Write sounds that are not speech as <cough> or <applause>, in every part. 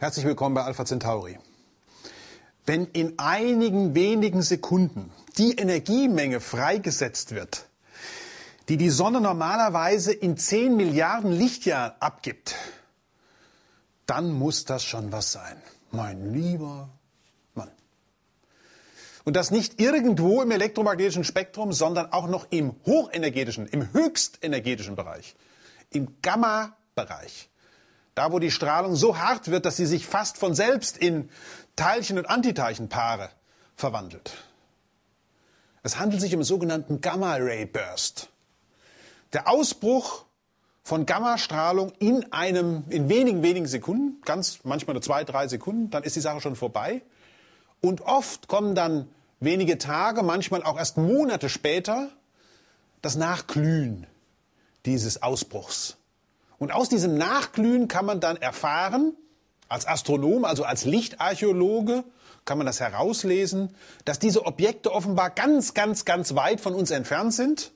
Herzlich willkommen bei Alpha Centauri. Wenn in einigen wenigen Sekunden die Energiemenge freigesetzt wird, die die Sonne normalerweise in 10 Milliarden Lichtjahren abgibt, dann muss das schon was sein. Mein lieber Mann. Und das nicht irgendwo im elektromagnetischen Spektrum, sondern auch noch im hochenergetischen, im höchstenergetischen Bereich, im Gamma-Bereich. Da, wo die Strahlung so hart wird, dass sie sich fast von selbst in Teilchen- und Antiteilchenpaare verwandelt. Es handelt sich um einen sogenannten Gamma-Ray-Burst. Der Ausbruch von Gammastrahlung in einem, in wenigen, wenigen Sekunden, ganz manchmal nur zwei, drei Sekunden, dann ist die Sache schon vorbei. Und oft kommen dann wenige Tage, manchmal auch erst Monate später, das Nachglühen dieses Ausbruchs. Und aus diesem Nachglühen kann man dann erfahren, als Astronom, also als Lichtarchäologe, kann man das herauslesen, dass diese Objekte offenbar ganz, ganz, ganz weit von uns entfernt sind.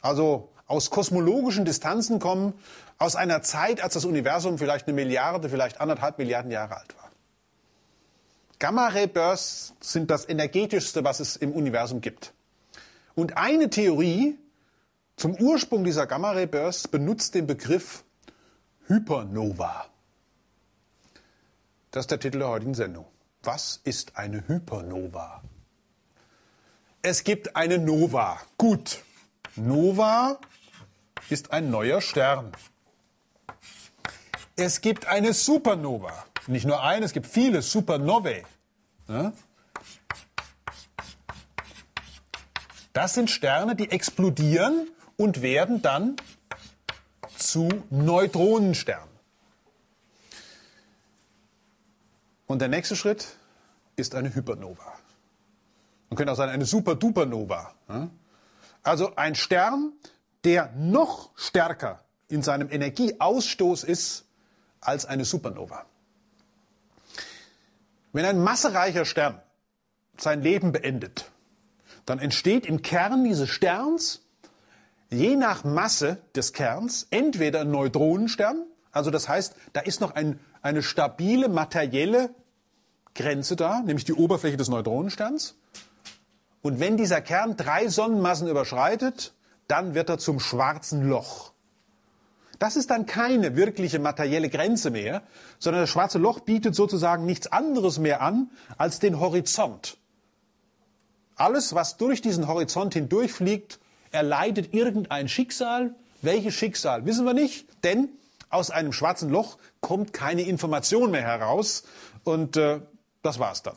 Also aus kosmologischen Distanzen kommen, aus einer Zeit, als das Universum vielleicht eine Milliarde, vielleicht anderthalb Milliarden Jahre alt war. Gamma-Ray-Bursts sind das energetischste, was es im Universum gibt. Und eine Theorie, zum Ursprung dieser Gamma-Ray-Bursts benutzt den Begriff Hypernova. Das ist der Titel der heutigen Sendung. Was ist eine Hypernova? Es gibt eine Nova. Gut. Nova ist ein neuer Stern. Es gibt eine Supernova. Nicht nur eine, es gibt viele Supernovae. Das sind Sterne, die explodieren und werden dann zu Neutronensternen. Und der nächste Schritt ist eine Hypernova. Man könnte auch sagen, eine Super-Dupernova. Also ein Stern, der noch stärker in seinem Energieausstoß ist als eine Supernova. Wenn ein massereicher Stern sein Leben beendet, dann entsteht im Kern dieses Sterns je nach Masse des Kerns entweder ein Neutronenstern, also das heißt, da ist noch ein, eine stabile materielle Grenze da, nämlich die Oberfläche des Neutronensterns. Und wenn dieser Kern drei Sonnenmassen überschreitet, dann wird er zum schwarzen Loch. Das ist dann keine wirkliche materielle Grenze mehr, sondern das schwarze Loch bietet sozusagen nichts anderes mehr an als den Horizont. Alles, was durch diesen Horizont hindurchfliegt, er leidet irgendein Schicksal. Welches Schicksal wissen wir nicht, denn aus einem schwarzen Loch kommt keine Information mehr heraus. Und äh, das war's dann.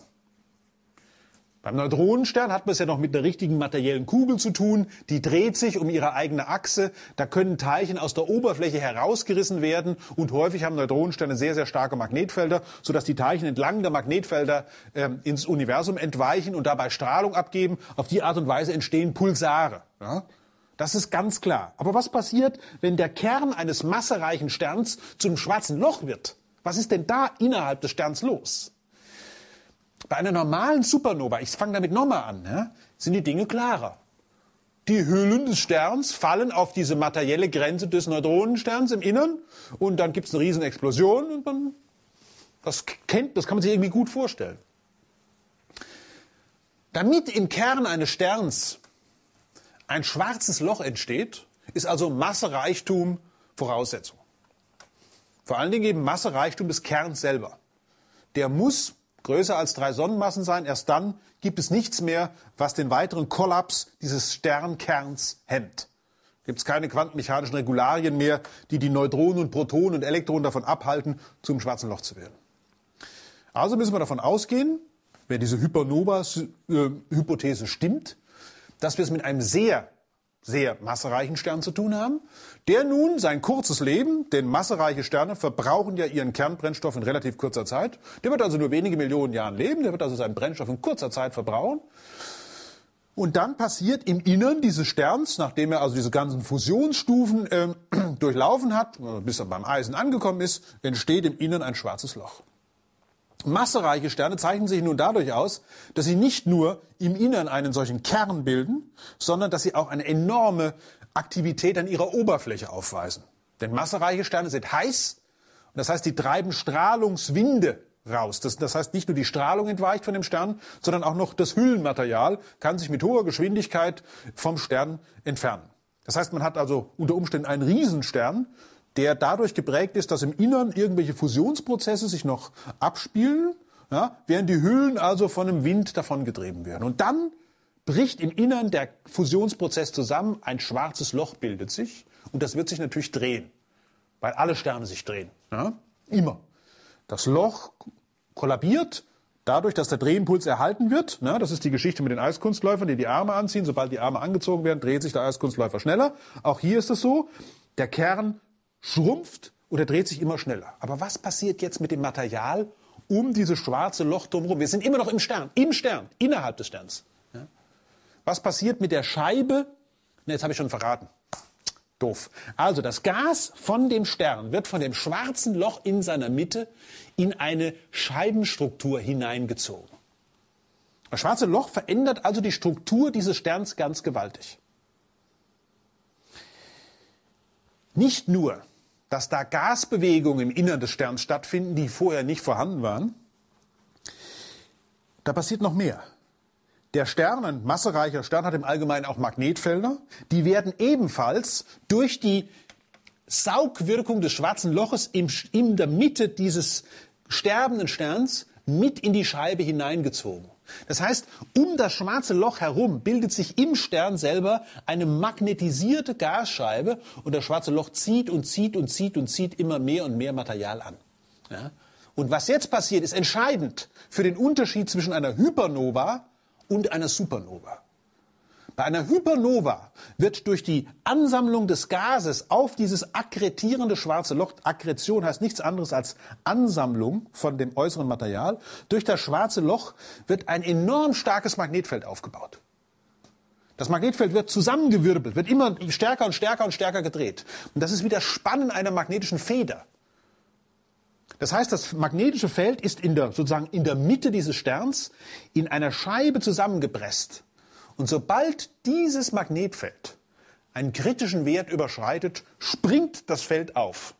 Beim Neutronenstern hat man es ja noch mit einer richtigen materiellen Kugel zu tun. Die dreht sich um ihre eigene Achse. Da können Teilchen aus der Oberfläche herausgerissen werden. Und häufig haben Neutronensterne sehr, sehr starke Magnetfelder, sodass die Teilchen entlang der Magnetfelder ähm, ins Universum entweichen und dabei Strahlung abgeben. Auf die Art und Weise entstehen Pulsare. Ja? Das ist ganz klar. Aber was passiert, wenn der Kern eines massereichen Sterns zum schwarzen Loch wird? Was ist denn da innerhalb des Sterns los? Bei einer normalen Supernova, ich fange damit nochmal an, ne, sind die Dinge klarer. Die Hüllen des Sterns fallen auf diese materielle Grenze des Neutronensterns im Innern und dann gibt es eine Riesenexplosion und man, das kennt, das kann man sich irgendwie gut vorstellen. Damit im Kern eines Sterns ein schwarzes Loch entsteht, ist also Massereichtum Voraussetzung. Vor allen Dingen eben Massereichtum des Kerns selber. Der muss größer als drei Sonnenmassen sein. Erst dann gibt es nichts mehr, was den weiteren Kollaps dieses Sternkerns hemmt. Gibt es keine quantenmechanischen Regularien mehr, die die Neutronen und Protonen und Elektronen davon abhalten, zum schwarzen Loch zu werden. Also müssen wir davon ausgehen, wenn diese Hypernova-Hypothese äh, stimmt, dass wir es mit einem sehr sehr massereichen Stern zu tun haben, der nun sein kurzes Leben, denn massereiche Sterne verbrauchen ja ihren Kernbrennstoff in relativ kurzer Zeit, der wird also nur wenige Millionen Jahren leben, der wird also seinen Brennstoff in kurzer Zeit verbrauchen. Und dann passiert im Innern dieses Sterns, nachdem er also diese ganzen Fusionsstufen äh, <clears throat> durchlaufen hat, bis er beim Eisen angekommen ist, entsteht im Innern ein schwarzes Loch. Massereiche Sterne zeichnen sich nun dadurch aus, dass sie nicht nur im Innern einen solchen Kern bilden, sondern dass sie auch eine enorme Aktivität an ihrer Oberfläche aufweisen. Denn massereiche Sterne sind heiß, und das heißt, die treiben Strahlungswinde raus. Das, das heißt, nicht nur die Strahlung entweicht von dem Stern, sondern auch noch das Hüllenmaterial kann sich mit hoher Geschwindigkeit vom Stern entfernen. Das heißt, man hat also unter Umständen einen Riesenstern, der dadurch geprägt ist, dass im Innern irgendwelche Fusionsprozesse sich noch abspielen, ja, während die Hüllen also von einem Wind davongetrieben werden. Und dann bricht im Innern der Fusionsprozess zusammen, ein schwarzes Loch bildet sich und das wird sich natürlich drehen, weil alle Sterne sich drehen. Ja? Immer. Das Loch kollabiert dadurch, dass der Drehimpuls erhalten wird. Ne, das ist die Geschichte mit den Eiskunstläufern, die die Arme anziehen. Sobald die Arme angezogen werden, dreht sich der Eiskunstläufer schneller. Auch hier ist es so, der Kern schrumpft oder dreht sich immer schneller. Aber was passiert jetzt mit dem Material um dieses schwarze Loch drumherum? Wir sind immer noch im Stern, im Stern, innerhalb des Sterns. Ja? Was passiert mit der Scheibe? Ne, jetzt habe ich schon verraten. Doof. Also das Gas von dem Stern wird von dem schwarzen Loch in seiner Mitte in eine Scheibenstruktur hineingezogen. Das schwarze Loch verändert also die Struktur dieses Sterns ganz gewaltig. Nicht nur dass da Gasbewegungen im Innern des Sterns stattfinden, die vorher nicht vorhanden waren, da passiert noch mehr. Der Stern, ein massereicher Stern, hat im Allgemeinen auch Magnetfelder. Die werden ebenfalls durch die Saugwirkung des schwarzen Loches im, in der Mitte dieses sterbenden Sterns mit in die Scheibe hineingezogen. Das heißt, um das schwarze Loch herum bildet sich im Stern selber eine magnetisierte Gasscheibe und das schwarze Loch zieht und zieht und zieht und zieht immer mehr und mehr Material an. Ja? Und was jetzt passiert, ist entscheidend für den Unterschied zwischen einer Hypernova und einer Supernova. Bei einer Hypernova wird durch die Ansammlung des Gases auf dieses akkretierende schwarze Loch, Akkretion heißt nichts anderes als Ansammlung von dem äußeren Material, durch das schwarze Loch wird ein enorm starkes Magnetfeld aufgebaut. Das Magnetfeld wird zusammengewirbelt, wird immer stärker und stärker und stärker gedreht. Und das ist wie das Spannen einer magnetischen Feder. Das heißt, das magnetische Feld ist in der, sozusagen in der Mitte dieses Sterns in einer Scheibe zusammengepresst. Und sobald dieses Magnetfeld einen kritischen Wert überschreitet, springt das Feld auf.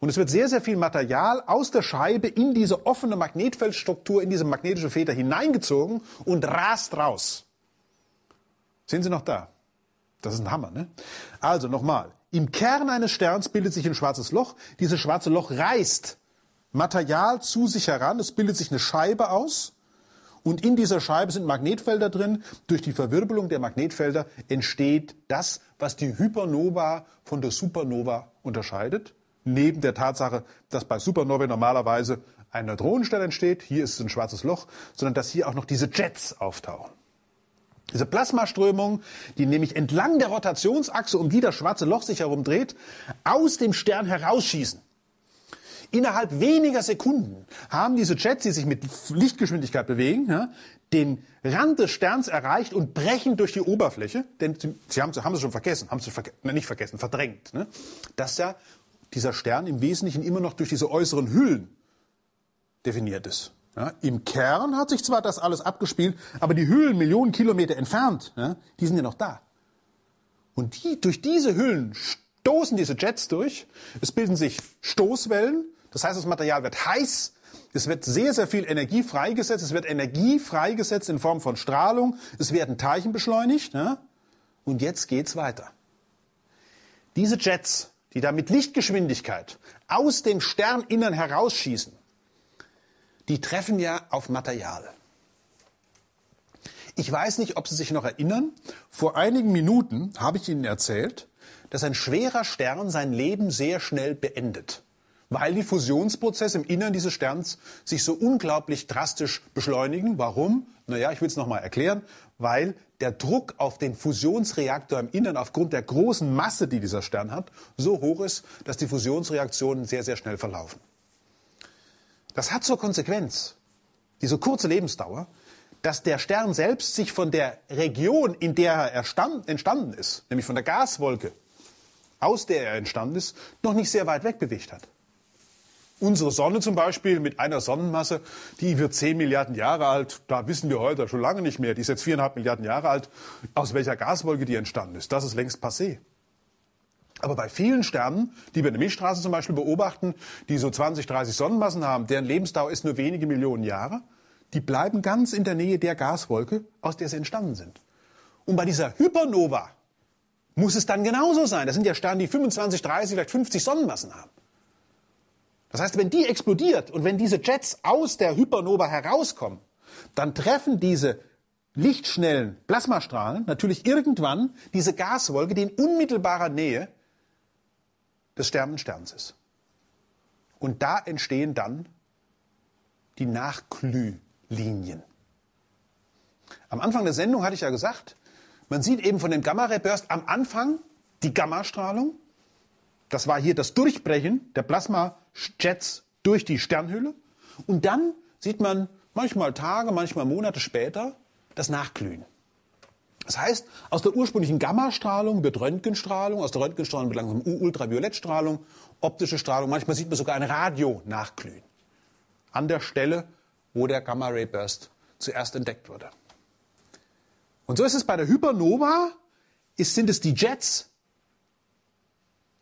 Und es wird sehr, sehr viel Material aus der Scheibe in diese offene Magnetfeldstruktur, in diese magnetische Feder hineingezogen und rast raus. Sehen Sie noch da? Das ist ein Hammer, ne? Also nochmal. Im Kern eines Sterns bildet sich ein schwarzes Loch. Dieses schwarze Loch reißt Material zu sich heran. Es bildet sich eine Scheibe aus. Und in dieser Scheibe sind Magnetfelder drin. Durch die Verwirbelung der Magnetfelder entsteht das, was die Hypernova von der Supernova unterscheidet. Neben der Tatsache, dass bei Supernova normalerweise ein Neutronenstern entsteht, hier ist es ein schwarzes Loch, sondern dass hier auch noch diese Jets auftauchen. Diese Plasmaströmung, die nämlich entlang der Rotationsachse, um die das schwarze Loch sich herumdreht, aus dem Stern herausschießen. Innerhalb weniger Sekunden haben diese Jets, die sich mit Lichtgeschwindigkeit bewegen, ja, den Rand des Sterns erreicht und brechen durch die Oberfläche. Denn sie, sie haben, haben es schon vergessen, haben es verge nicht vergessen, verdrängt, ne? dass ja dieser Stern im Wesentlichen immer noch durch diese äußeren Hüllen definiert ist. Ja, Im Kern hat sich zwar das alles abgespielt, aber die Hüllen Millionen Kilometer entfernt, ja, die sind ja noch da. Und die, durch diese Hüllen stoßen diese Jets durch. Es bilden sich Stoßwellen das heißt, das Material wird heiß, es wird sehr, sehr viel Energie freigesetzt, es wird Energie freigesetzt in Form von Strahlung, es werden Teilchen beschleunigt. Ne? Und jetzt geht's weiter. Diese Jets, die da mit Lichtgeschwindigkeit aus dem Sterninnern herausschießen, die treffen ja auf Material. Ich weiß nicht, ob Sie sich noch erinnern, vor einigen Minuten habe ich Ihnen erzählt, dass ein schwerer Stern sein Leben sehr schnell beendet weil die Fusionsprozesse im Innern dieses Sterns sich so unglaublich drastisch beschleunigen. Warum? Naja, ich will es nochmal erklären, weil der Druck auf den Fusionsreaktor im Innern aufgrund der großen Masse, die dieser Stern hat, so hoch ist, dass die Fusionsreaktionen sehr, sehr schnell verlaufen. Das hat zur Konsequenz, diese kurze Lebensdauer, dass der Stern selbst sich von der Region, in der er entstanden ist, nämlich von der Gaswolke, aus der er entstanden ist, noch nicht sehr weit weg bewegt hat unsere Sonne zum Beispiel mit einer Sonnenmasse, die wird 10 Milliarden Jahre alt. Da wissen wir heute schon lange nicht mehr. Die ist jetzt viereinhalb Milliarden Jahre alt. Aus welcher Gaswolke die entstanden ist, das ist längst passé. Aber bei vielen Sternen, die wir in der Milchstraße zum Beispiel beobachten, die so 20, 30 Sonnenmassen haben, deren Lebensdauer ist nur wenige Millionen Jahre, die bleiben ganz in der Nähe der Gaswolke, aus der sie entstanden sind. Und bei dieser Hypernova muss es dann genauso sein. Das sind ja Sterne, die 25, 30, vielleicht 50 Sonnenmassen haben. Das heißt, wenn die explodiert und wenn diese Jets aus der Hypernova herauskommen, dann treffen diese lichtschnellen Plasmastrahlen natürlich irgendwann diese Gaswolke, die in unmittelbarer Nähe des sterbenden Sterns ist. Und da entstehen dann die Nachglühlinien. Am Anfang der Sendung hatte ich ja gesagt, man sieht eben von dem Gamma-Ray-Burst am Anfang die Gammastrahlung das war hier das Durchbrechen der Plasma-Jets durch die Sternhülle. Und dann sieht man manchmal Tage, manchmal Monate später das Nachglühen. Das heißt, aus der ursprünglichen Gammastrahlung wird Röntgenstrahlung, aus der Röntgenstrahlung wird langsam Ultraviolettstrahlung, optische Strahlung, manchmal sieht man sogar ein Radio nachglühen. An der Stelle, wo der Gamma-Ray-Burst zuerst entdeckt wurde. Und so ist es bei der Hypernova, ist, sind es die Jets,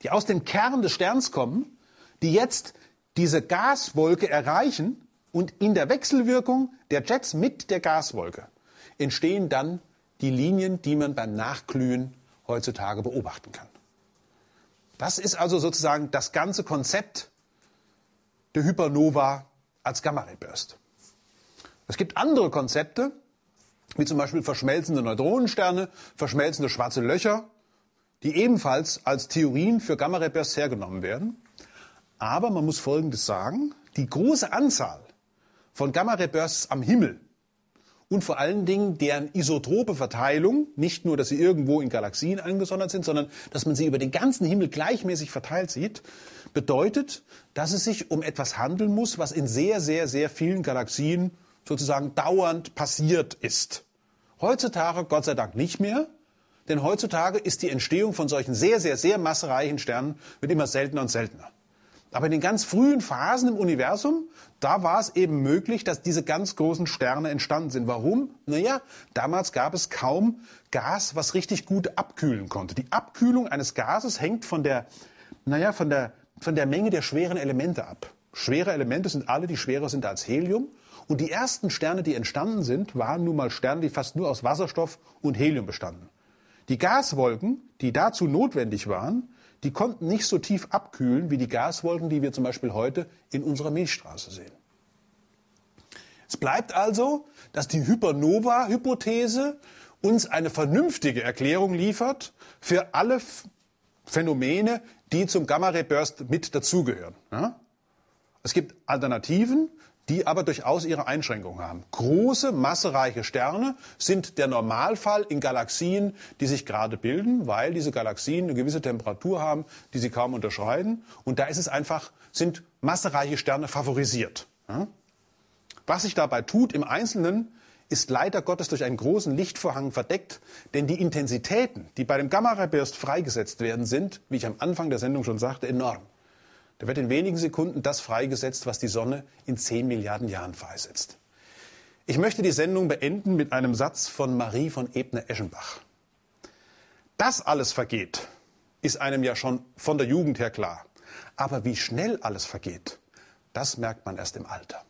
die aus dem Kern des Sterns kommen, die jetzt diese Gaswolke erreichen und in der Wechselwirkung der Jets mit der Gaswolke entstehen dann die Linien, die man beim Nachglühen heutzutage beobachten kann. Das ist also sozusagen das ganze Konzept der Hypernova als Gamma-Ray-Burst. Es gibt andere Konzepte, wie zum Beispiel verschmelzende Neutronensterne, verschmelzende schwarze Löcher, die ebenfalls als Theorien für Gamma-Repairs hergenommen werden. Aber man muss Folgendes sagen, die große Anzahl von Gamma-Repairs am Himmel und vor allen Dingen deren isotrope Verteilung, nicht nur, dass sie irgendwo in Galaxien angesondert sind, sondern dass man sie über den ganzen Himmel gleichmäßig verteilt sieht, bedeutet, dass es sich um etwas handeln muss, was in sehr, sehr, sehr vielen Galaxien sozusagen dauernd passiert ist. Heutzutage Gott sei Dank nicht mehr, denn heutzutage ist die Entstehung von solchen sehr, sehr, sehr massereichen Sternen wird immer seltener und seltener. Aber in den ganz frühen Phasen im Universum, da war es eben möglich, dass diese ganz großen Sterne entstanden sind. Warum? Naja, damals gab es kaum Gas, was richtig gut abkühlen konnte. Die Abkühlung eines Gases hängt von der, naja, von der, von der Menge der schweren Elemente ab. Schwere Elemente sind alle, die schwerer sind als Helium. Und die ersten Sterne, die entstanden sind, waren nun mal Sterne, die fast nur aus Wasserstoff und Helium bestanden. Die Gaswolken, die dazu notwendig waren, die konnten nicht so tief abkühlen wie die Gaswolken, die wir zum Beispiel heute in unserer Milchstraße sehen. Es bleibt also, dass die Hypernova-Hypothese uns eine vernünftige Erklärung liefert für alle Phänomene, die zum Gamma-Ray-Burst mit dazugehören. Ja? Es gibt Alternativen, die aber durchaus ihre Einschränkungen haben. Große, massereiche Sterne sind der Normalfall in Galaxien, die sich gerade bilden, weil diese Galaxien eine gewisse Temperatur haben, die sie kaum unterscheiden. Und da ist es einfach, sind massereiche Sterne favorisiert. Was sich dabei tut im Einzelnen, ist leider Gottes durch einen großen Lichtvorhang verdeckt, denn die Intensitäten, die bei dem gamma ray freigesetzt werden, sind, wie ich am Anfang der Sendung schon sagte, enorm. Da wird in wenigen Sekunden das freigesetzt, was die Sonne in 10 Milliarden Jahren freisetzt. Ich möchte die Sendung beenden mit einem Satz von Marie von Ebner-Eschenbach. Das alles vergeht, ist einem ja schon von der Jugend her klar. Aber wie schnell alles vergeht, das merkt man erst im Alter.